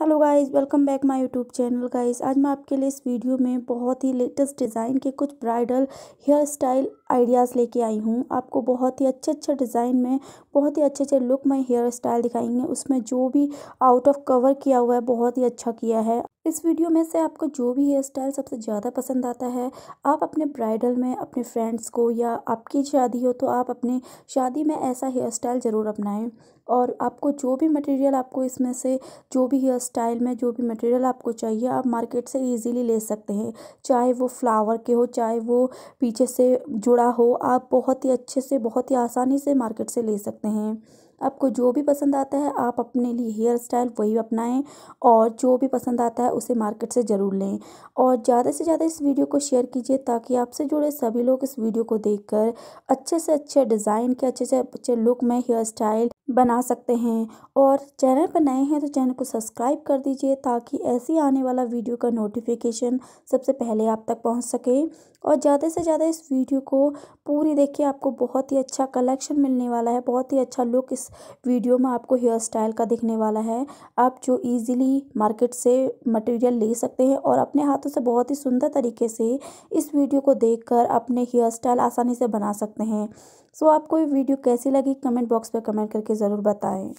hello guys welcome back my YouTube channel guys आज मैं आपके लिए इस वीडियो में बहुत ही लेटेस्ट डिज़ाइन के कुछ ब्राइडल हेयर स्टाइल आइडियाज़ लेके आई हूँ आपको बहुत ही अच्छे अच्छे डिज़ाइन में बहुत ही अच्छे अच्छे लुक में हेयर स्टाइल दिखाएंगे उसमें जो भी आउट ऑफ कवर किया हुआ है बहुत ही अच्छा किया है इस वीडियो में से आपको जो भी हेयर स्टाइल सबसे ज़्यादा पसंद आता है आप अपने ब्राइडल में अपने फ्रेंड्स को या आपकी शादी हो तो आप अपनी शादी में ऐसा हेयर स्टाइल ज़रूर अपनाएं और आपको जो भी मटेरियल आपको इसमें से जो भी हेयर स्टाइल में जो भी मटेरियल आपको चाहिए आप मार्केट से इजीली ले सकते हैं चाहे वो फ्लावर के हो चाहे वो पीछे से जुड़ा हो आप बहुत ही अच्छे से बहुत ही आसानी से मार्केट से ले सकते हैं आपको जो भी पसंद आता है आप अपने लिए हेयर स्टाइल वही अपनाएं और जो भी पसंद आता है उसे मार्केट से ज़रूर लें और ज़्यादा से ज़्यादा इस वीडियो को शेयर कीजिए ताकि आपसे जुड़े सभी लोग इस वीडियो को कर अच्छे से अच्छे डिज़ाइन के अच्छे से अच्छे लुक में हेयर स्टाइल बना सकते हैं और चैनल पर नए हैं तो चैनल को सब्सक्राइब कर दीजिए ताकि ऐसी आने वाला वीडियो का नोटिफिकेशन सबसे पहले आप तक पहुंच सके और ज़्यादा से ज़्यादा इस वीडियो को पूरी देखिए आपको बहुत ही अच्छा कलेक्शन मिलने वाला है बहुत ही अच्छा लुक इस वीडियो में आपको हेयर स्टाइल का दिखने वाला है आप जो ईजिली मार्केट से मटेरियल ले सकते हैं और अपने हाथों से बहुत ही सुंदर तरीके से इस वीडियो को कर अपने हेयर स्टाइल आसानी से बना सकते हैं सो आपको ये वीडियो कैसी लगी कमेंट बॉक्स पर कमेंट करके ज़रूर बताएँ